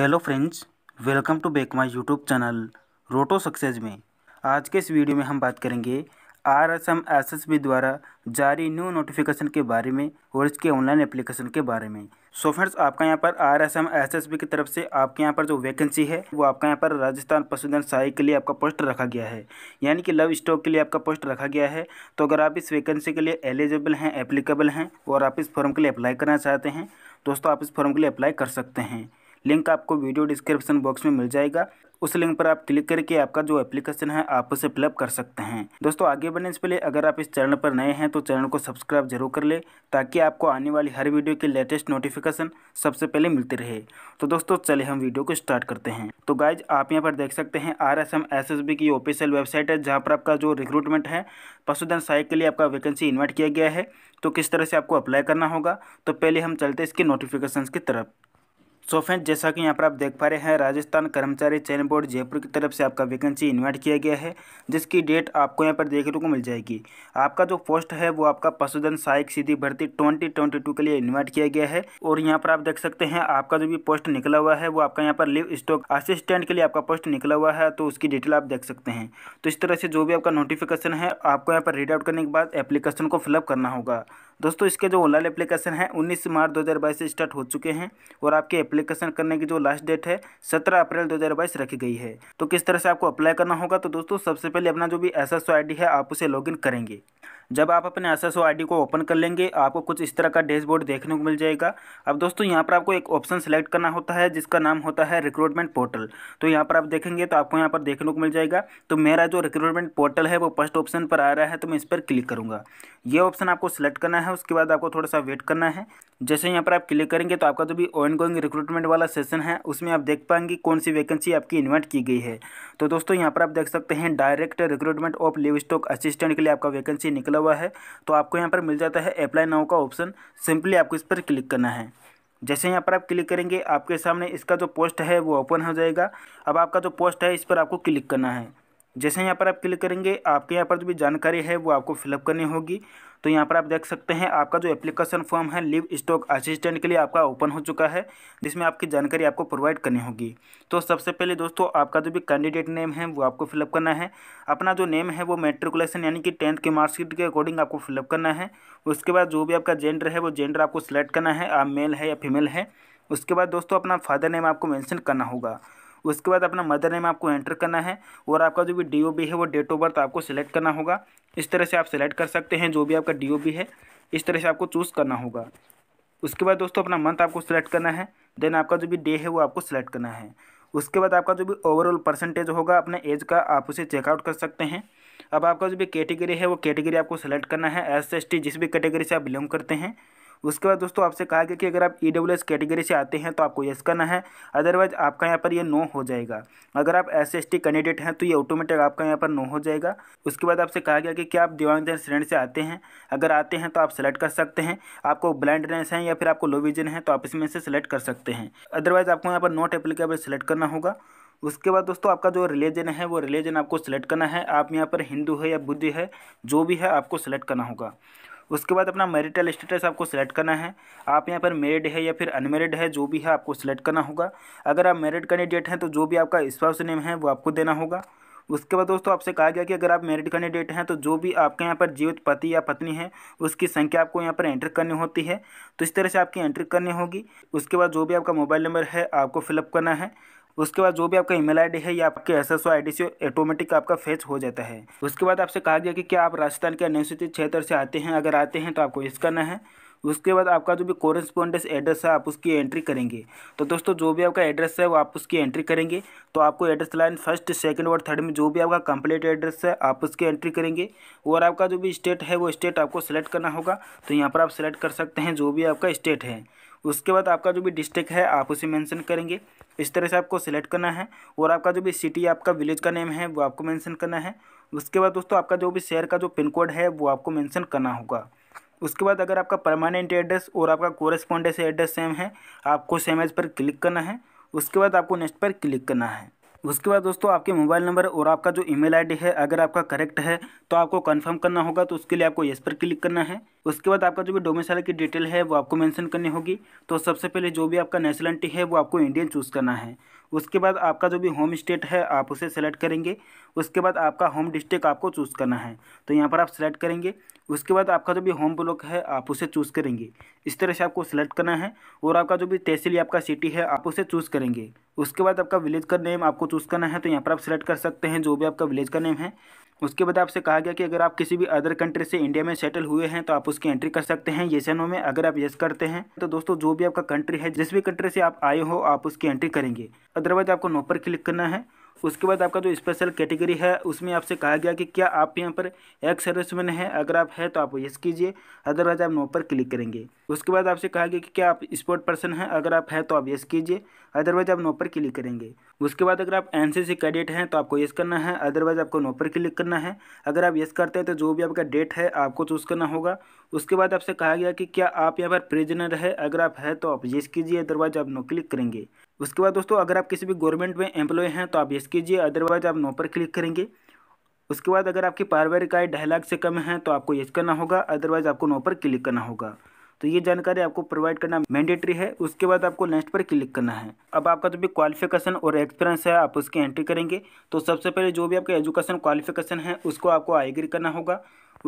hello friends welcome to back my YouTube channel रोटो success में आज के इस वीडियो में हम बात करेंगे R S M S S B द्वारा जारी न्यू नोटिफिकेशन के बारे में और इसके ऑनलाइन एप्लीकेशन के बारे में सो so फ्रेंड्स आपका यहाँ पर R S M S S B की तरफ से आपके यहाँ पर जो वैकेंसी है वो आपका यहाँ पर राजस्थान पशुधन सहायक के लिए आपका पोस्ट रखा गया है यानी कि लव स्टॉक के लिए आपका पोस्ट रखा गया है तो अगर आप इस वैकेंसी के लिए एलिजिबल हैं एप्लीकेबल हैं और आप इस फॉर्म के लिए अप्लाई करना चाहते हैं दोस्तों आप इस फॉर्म के लिए अप्लाई कर सकते हैं लिंक आपको वीडियो डिस्क्रिप्शन बॉक्स में मिल जाएगा उस लिंक पर आप क्लिक करके आपका जो एप्लीकेशन है आप उसे फिलअप कर सकते हैं दोस्तों आगे बढ़ने से पहले अगर आप इस चैनल पर नए हैं तो चैनल को सब्सक्राइब जरूर कर ले ताकि आपको आने वाली हर वीडियो की लेटेस्ट नोटिफिकेशन सबसे पहले मिलती रहे तो दोस्तों चले हम वीडियो को स्टार्ट करते हैं तो गाइज आप यहाँ पर देख सकते हैं R S M S S B की ऑफिशियल वेबसाइट है जहाँ पर आपका जो रिक्रूटमेंट है पशुधन सहायक के लिए आपका वैकेंसी इन्वाइट किया गया है तो किस तरह से आपको अप्लाई करना होगा तो पहले हम चलते हैं इसके नोटिफिकेशन की तरफ सो फ्रेंड जैसा कि यहाँ पर आप देख पा रहे हैं राजस्थान कर्मचारी चयन बोर्ड जयपुर की तरफ से आपका वैकेंसी इन्वाइट किया गया है जिसकी डेट आपको यहाँ पर देखने को मिल जाएगी आपका जो पोस्ट है वो आपका पशुधन सहायक सीधी भर्ती 2022 के लिए इन्वाइट किया गया है और यहाँ पर आप देख सकते हैं आपका जो भी पोस्ट निकला हुआ है वो आपका यहाँ पर लिव स्टॉक असिस्टेंट के लिए आपका पोस्ट निकला हुआ है तो उसकी डिटेल आप देख सकते हैं तो इस तरह से जो भी आपका नोटिफिकेशन है आपको यहाँ पर रीड आउट करने के बाद एप्लीकेशन को फिलअप करना होगा दोस्तों इसके जो ऑनलाइन एप्लीकेशन है 19 मार्च 2022 से स्टार्ट हो चुके हैं और आपके एप्लीकेशन करने की जो लास्ट डेट है 17 अप्रैल 2022 रखी गई है तो किस तरह से आपको अप्लाई करना होगा तो दोस्तों सबसे पहले अपना जो भी एस एस है आप उसे लॉगिन करेंगे जब आप अपने एस एस को ओपन कर लेंगे आपको कुछ इस तरह का डैशबोर्ड देखने को मिल जाएगा अब दोस्तों यहाँ पर आपको एक ऑप्शन सेलेक्ट करना होता है जिसका नाम होता है रिक्रूटमेंट पोर्टल तो यहाँ पर आप देखेंगे तो आपको यहाँ पर देखने को मिल जाएगा तो मेरा जो रिक्रूटमेंट पोर्टल है वो फर्स्ट ऑप्शन पर आ रहा है तो मैं इस पर क्लिक करूँगा ये ऑप्शन आपको सेलेक्ट करना है उसके बाद आपको थोड़ा सा वेट करना है जैसे यहाँ पर आप क्लिक करेंगे तो आपका जो भी ऑन गोइंग रिक्रूटमेंट वाला सेशन है उसमें आप देख पाएंगे कौन सी वैकेंसी आपकी इन्वाइट की गई है तो दोस्तों यहाँ पर आप देख सकते हैं direct recruitment of livestock assistant के लिए आपका वैकेंसी निकला हुआ है तो आपको यहाँ पर मिल जाता है अप्लाई नाउ का ऑप्शन सिंपली आपको इस पर क्लिक करना है जैसे यहाँ पर आप क्लिक करेंगे आपके सामने इसका जो पोस्ट है वो ओपन हो जाएगा अब आपका जो पोस्ट है इस पर आपको क्लिक करना है जैसे यहाँ पर आप क्लिक करेंगे आपके यहाँ पर जो भी जानकारी है वो आपको फिलअप करनी होगी तो यहाँ पर आप देख सकते हैं आपका जो एप्लीकेशन फॉर्म है लिव स्टॉक असिस्टेंट के लिए आपका ओपन हो चुका है जिसमें आपकी जानकारी आपको प्रोवाइड करनी होगी तो सबसे पहले दोस्तों आपका जो भी कैंडिडेट नेम है वो आपको फिलअप करना है अपना जो नेम है वो मेट्रिकुलेशन यानी कि टेंथ के मार्कशीट के अकॉर्डिंग आपको फिलअप करना है उसके बाद जो भी आपका जेंडर है वो जेंडर आपको सिलेक्ट करना है आप मेल है या फीमेल है उसके बाद दोस्तों अपना फादर नेम आपको मैंशन करना होगा उसके बाद अपना मदर नेम आपको एंटर करना है और आपका जो भी डी है वो डेट ऑफ बर्थ आपको सिलेक्ट करना होगा इस तरह से आप सिलेक्ट कर सकते हैं जो भी आपका डी है इस तरह से आपको चूज़ करना होगा उसके बाद दोस्तों अपना मंथ आपको सिलेक्ट करना है देन आपका जो भी डे है वो आपको सिलेक्ट करना है उसके बाद आपका जो भी ओवरऑल परसेंटेज होगा अपने एज का आप उसे चेकआउट कर सकते हैं अब आपका जो भी कैटेगरी है वो कैटेगरी आपको सेलेक्ट करना है एस एस टी जिस भी कैटेगरी से आप बिलोंग करते हैं उसके बाद दोस्तों आपसे कहा गया कि अगर आप ई e कैटेगरी से आते हैं तो आपको येस करना है अदरवाइज आपका यहाँ पर ये नो हो जाएगा अगर आप एस टी कैंडिडेट हैं तो ये ऑटोमेटिक आपका यहाँ पर नो हो जाएगा उसके बाद आपसे कहा गया कि क्या आप दिव्यांगजन श्रेणी से आते हैं अगर आते हैं तो आप सेलेक्ट कर सकते हैं आपको ब्लाइंडनेस है या फिर आपको लो विजन है तो आप इसमें से सिलेक्ट कर सकते हैं अदरवाइज आपको यहाँ पर नोट एप्लीकेबल सेलेक्ट करना होगा उसके बाद दोस्तों आपका जो रिलीजन है वो रिलीजन आपको सेलेक्ट करना है आप यहाँ पर हिंदू है या बुद्ध है जो भी है आपको सेलेक्ट करना होगा उसके बाद अपना मेरिटल स्टेटस आपको सिलेक्ट करना है आप यहाँ पर मेरिड है या फिर अनमेरिड है जो भी है आपको सिलेक्ट करना होगा अगर आप मेरिड कैंडिडेट हैं तो जो भी आपका स्पाउस नेम है वो आपको देना होगा उसके बाद दोस्तों आपसे कहा गया कि अगर आप मेरिड कैंडिडेट हैं तो जो भी आपके यहाँ पर जीवित पति या पत्नी है उसकी संख्या आपको यहाँ पर एंट्री करनी होती है तो इस तरह से आपकी एंट्री करनी होगी उसके बाद जो भी आपका मोबाइल नंबर है आपको फिलअप करना है उसके बाद जो भी आपका ईमेल आईडी है या आपके S S O I D से ऑटोमेटिक आपका फेच हो जाता है उसके बाद आपसे कहा गया कि क्या आप राजस्थान के अनुसूचित क्षेत्र से आते हैं अगर आते हैं तो आपको इस करना है उसके बाद आपका जो भी कोरेस्पॉन्डेंस एड्रेस है आप उसकी एंट्री करेंगे तो दोस्तों जो भी आपका एड्रेस है वो आप उसकी एंट्री करेंगे तो आपको एड्रेस लाइन फर्स्ट सेकंड और थर्ड में जो भी आपका कंप्लीट एड्रेस है आप उसकी एंट्री करेंगे और आपका जो भी स्टेट है वो स्टेट आपको सेलेक्ट करना होगा तो यहाँ पर आप सेलेक्ट कर सकते हैं जो भी आपका स्टेट है उसके बाद आपका जो भी डिस्ट्रिक्ट है आप उसे मेंशन करेंगे इस तरह से आपको सिलेक्ट करना है और आपका जो भी सिटी आपका विलेज का नेम है वो आपको मेंशन करना है उसके बाद दोस्तों आपका जो भी शहर का जो पिन कोड है वो आपको मेंशन करना होगा उसके बाद अगर आपका परमानेंट एड्रेस और आपका कोरेस्पॉन्डेंस एड्रेस सेम है आपको सेम एज पर क्लिक करना है उसके बाद आपको नेक्स्ट पर क्लिक करना है उसके बाद दोस्तों आपके मोबाइल नंबर और आपका जो ईमेल आईडी है अगर आपका करेक्ट है तो आपको कंफर्म करना होगा तो उसके लिए आपको येस पर क्लिक करना है उसके बाद आपका जो भी डोमिसाइल की डिटेल है वो आपको मेंशन करनी होगी तो सबसे पहले जो भी आपका नेशनलिटी है वो आपको इंडियन चूज़ करना है उसके बाद आपका जो भी होम स्टेट है आप उसे सेलेक्ट करेंगे उसके बाद आपका होम डिस्ट्रिक्ट आपको चूज़ करना है तो यहाँ पर आप सेलेक्ट करेंगे उसके बाद आपका जो भी होम ब्लॉक है आप उसे चूज़ करेंगे इस तरह से आपको सेलेक्ट करना है और आपका जो भी तहसील या आपका सिटी है आप उसे चूज़ करेंगे उसके बाद आपका विलेज का नेम आपको चूज़ करना है तो यहाँ पर आप सेलेक्ट कर सकते हैं जो भी आपका विलेज का नेम है उसके बाद आपसे कहा गया कि अगर आप किसी भी अदर कंट्री से इंडिया में सेटल हुए हैं तो आप उसकी एंट्री कर सकते हैं येस नो में अगर आप यस करते हैं तो दोस्तों जो भी आपका कंट्री है जिस भी कंट्री से आप आए हो आप उसकी एंट्री करेंगे अदरवाइज आपको नो पर क्लिक करना है उसके बाद आपका जो स्पेशल कैटेगरी है उसमें आपसे कहा गया कि क्या आप यहाँ पर एक्स सर्विसमैन है अगर आप है तो आप यस कीजिए अदरवाइज आप नो पर क्लिक करेंगे उसके बाद आपसे कहा गया कि क्या आप स्पोर्ट पर्सन हैं अगर आप है तो आप यस कीजिए अदरवाइज आप नो पर क्लिक करेंगे उसके बाद अगर आप एन सी कैडेट हैं तो आपको येस करना है अदरवाइज आपको नो पर क्लिक करना है अगर आप येस करते हैं तो जो भी आपका डेट है आपको चूज़ करना होगा उसके बाद आपसे कहा गया कि क्या आप यहाँ पर प्रिजनर है अगर आप है तो आप यस कीजिए अदरवाइज आप नो क्लिक करेंगे उसके बाद दोस्तों अगर आप किसी भी गवर्नमेंट में एम्प्लॉय हैं तो आप यस कीजिए अदरवाइज आप नो पर क्लिक करेंगे उसके बाद अगर आपकी पारिवारिक आय ढाई लाख से कम है तो आपको यस करना होगा अदरवाइज आपको नो पर क्लिक करना होगा तो ये जानकारी आपको प्रोवाइड करना मैंडेटरी है उसके बाद आपको नेक्स्ट पर क्लिक करना है अब आपका जो तो भी क्वालिफिकेशन और एक्सपीरियंस है आप उसकी एंट्री करेंगे तो सबसे पहले जो भी आपका एजुकेशन क्वालिफिकेशन है उसको आपको आईग्री करना होगा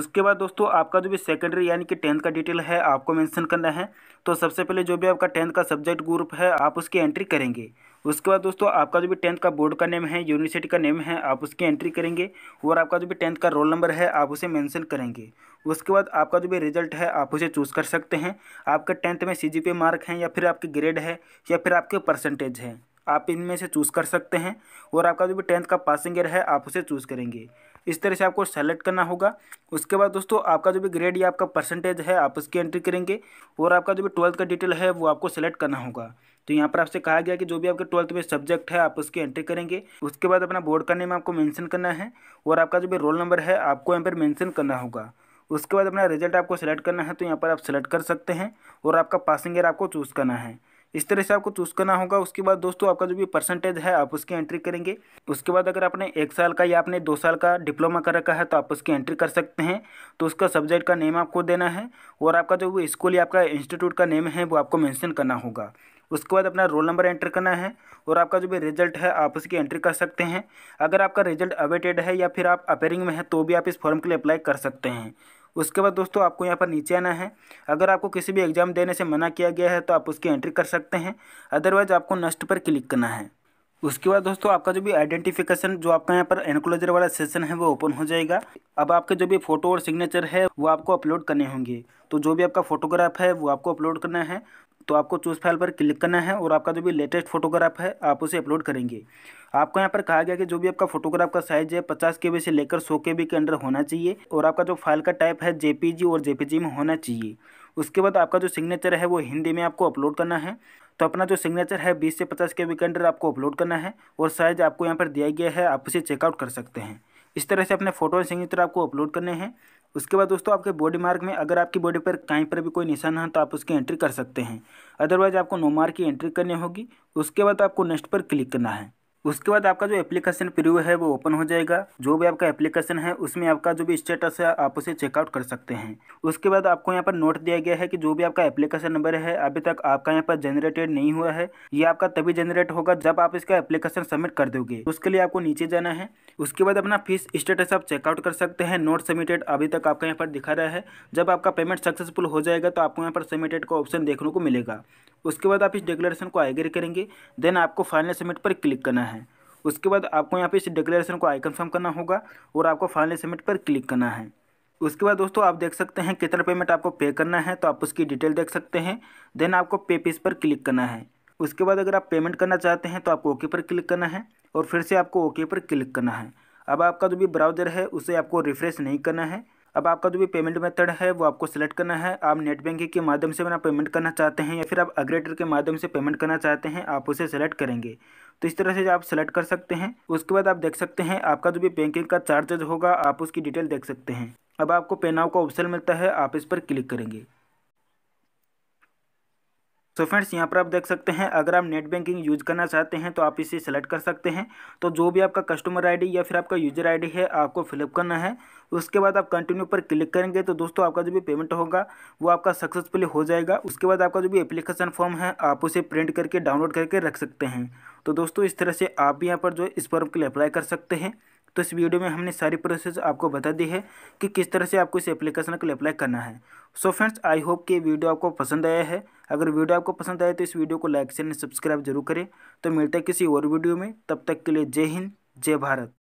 उसके बाद दोस्तों आपका जो भी सेकेंडरी यानी कि टेंथ का डिटेल है आपको मेंशन करना है तो सबसे पहले जो भी आपका टेंथ का सब्जेक्ट ग्रुप है आप उसकी एंट्री करेंगे उसके बाद दोस्तों आपका जो भी टेंथ का बोर्ड का नेम है यूनिवर्सिटी का नेम है आप उसकी एंट्री करेंगे और आपका जो भी टेंथ का रोल नंबर है आप उसे मेंशन करेंगे उसके बाद आपका जो भी रिजल्ट है आप उसे चूज़ कर सकते हैं आपके टेंथ में सी मार्क हैं या फिर आपके ग्रेड है या फिर आपके परसेंटेज हैं आप इनमें से चूज़ कर सकते हैं और आपका जो भी टेंथ का पासिंग ईयर है आप उसे चूज़ करेंगे इस तरह से आपको सेलेक्ट करना होगा उसके बाद दोस्तों आपका जो भी ग्रेड या आपका परसेंटेज है आप उसकी एंट्री करेंगे और आपका जो भी ट्वेल्थ का डिटेल है वो आपको सेलेक्ट करना होगा तो यहाँ पर आपसे कहा गया कि जो भी आपके ट्वेल्थ में सब्जेक्ट है आप उसकी एंट्री करेंगे उसके बाद अपना बोर्ड का नेम आपको मैंशन करना है और आपका जो भी रोल नंबर है आपको यहाँ पर मैंशन करना होगा उसके बाद अपना रिजल्ट आपको सेलेक्ट करना है तो यहाँ पर आप सेलेक्ट कर सकते हैं और आपका पासिंग ईयर आपको चूज़ करना है इस तरह से आपको चूज करना होगा उसके बाद दोस्तों आपका जो भी परसेंटेज है आप उसकी एंट्री करेंगे उसके बाद अगर आपने एक साल का या आपने दो साल का डिप्लोमा कर रखा है तो आप उसकी एंट्री कर सकते हैं तो उसका सब्जेक्ट का नेम आपको देना है और आपका जो भी स्कूल या आपका इंस्टीट्यूट का नेम है वो आपको मैंशन करना होगा उसके बाद अपना रोल नंबर एंटर करना है और आपका जो भी रिजल्ट है आप उसकी एंट्री कर सकते हैं अगर आपका रिजल्ट अवेटेड है या फिर आप अपेयरिंग में है तो भी आप इस फॉर्म के लिए अप्लाई कर सकते हैं उसके बाद दोस्तों आपको यहाँ पर नीचे आना है अगर आपको किसी भी एग्ज़ाम देने से मना किया गया है तो आप उसकी एंट्री कर सकते हैं अदरवाइज आपको नष्ट पर क्लिक करना है उसके बाद दोस्तों आपका जो भी आइडेंटिफिकेशन जो आपका यहाँ पर एनक्लोजर वाला सेशन है वो ओपन हो जाएगा अब आपके जो भी फोटो और सिग्नेचर है वो आपको अपलोड करने होंगे तो जो भी आपका फोटोग्राफ है वो आपको अपलोड करना है तो आपको चूज फाइल पर क्लिक करना है और आपका जो भी लेटेस्ट फोटोग्राफ है आप उसे अपलोड करेंगे आपको यहाँ पर कहा गया कि जो भी आपका फोटोग्राफ का साइज है पचास के से लेकर सौ के के अंडर होना चाहिए और आपका जो फाइल का टाइप है जे और जे में होना चाहिए उसके बाद आपका जो सिग्नेचर है वो हिंदी में आपको अपलोड करना है तो अपना जो सिग्नेचर है 20 से 50 के के अंडर आपको अपलोड करना है और साइज आपको यहाँ पर दिया गया है आप उसे चेकआउट कर सकते हैं इस तरह से अपने फोटो और सिग्नेचर आपको अपलोड करने हैं उसके बाद दोस्तों आपके बॉडी मार्क में अगर आपकी बॉडी पर कहीं पर भी कोई निशान है तो आप उसकी एंट्री कर सकते हैं अदरवाइज आपको नो मार्क की एंट्री करनी होगी उसके बाद आपको नेक्स्ट पर क्लिक करना है उसके बाद आपका जो एप्लीकेशन प्रीव्यू है वो ओपन हो जाएगा जो भी आपका एप्लीकेशन है उसमें आपका जो भी स्टेटस है आप उसे चेकआउट कर सकते हैं उसके बाद आपको यहाँ पर नोट दिया गया है कि जो भी आपका एप्लीकेशन नंबर है अभी तक आपका यहाँ पर जनरेटेड नहीं हुआ है ये आपका तभी जनरेट होगा जब आप इसका एप्लीकेशन सबमिट कर दोगे उसके लिए आपको नीचे जाना है उसके बाद अपना फीस स्टेटस आप चेकआउट कर सकते हैं नोट सबमिटेड अभी तक आपका यहाँ पर दिखा रहा है जब आपका पेमेंट सक्सेसफुल हो जाएगा तो आपको यहाँ पर सबमिटेड का ऑप्शन देखने को मिलेगा उसके बाद आप इस डिक्लेरेशन को एग्री करेंगे देन आपको फाइनल सबमिट पर क्लिक करना है उसके बाद आपको यहाँ पे इस डिक्लेरेशन को आई कन्फर्म करना होगा और आपको फाइनल सबमिट पर क्लिक करना है उसके बाद दोस्तों आप देख सकते हैं कितना पेमेंट आपको पे करना है तो आप उसकी डिटेल देख सकते हैं देन आपको पे पीस पर क्लिक करना है उसके बाद अगर आप पेमेंट करना चाहते हैं तो आपको ओके पर क्लिक करना है और फिर से आपको ओके पर क्लिक करना है अब आपका जो भी ब्राउज़र है उसे आपको रिफ्रेश नहीं करना है अब आपका जो भी पेमेंट मेथड है वो आपको सेलेक्ट करना है आप नेट बैंकिंग के माध्यम से अपना पेमेंट करना चाहते हैं या फिर आप अग्रेटर के माध्यम से पेमेंट करना चाहते हैं आप उसे सेलेक्ट करेंगे तो इस तरह से आप सेलेक्ट कर सकते हैं उसके बाद आप देख सकते हैं आपका जो भी बैंकिंग का चार्जेज होगा आप उसकी डिटेल देख सकते हैं अब आपको पेनाव का ऑप्शन मिलता है आप इस पर क्लिक करेंगे सो तो फ्रेंड्स यहाँ पर आप देख सकते हैं अगर आप नेट बैंकिंग यूज करना चाहते हैं तो आप इसे सेलेक्ट कर सकते हैं तो जो भी आपका कस्टमर आईडी या फिर आपका यूजर आईडी है आपको फिलअप करना है उसके बाद आप कंटिन्यू पर क्लिक करेंगे तो दोस्तों आपका जो भी पेमेंट होगा वो आपका सक्सेसफुली हो जाएगा उसके बाद आपका जो भी एप्लीकेशन फॉर्म है आप उसे प्रिंट करके डाउनलोड करके रख सकते हैं तो दोस्तों इस तरह से आप भी यहाँ पर जो इस फॉर्म के लिए अप्लाई कर सकते हैं तो इस वीडियो में हमने सारी प्रोसेस आपको बता दी है कि किस तरह से आपको इस एप्लीकेशन के लिए अप्लाई करना है सो फ्रेंड्स आई होप कि वीडियो आपको पसंद आया है अगर वीडियो आपको पसंद आया तो इस वीडियो को लाइक शेयर सब्सक्राइब जरूर करें तो मिलते हैं किसी और वीडियो में तब तक के लिए जय हिंद जय भारत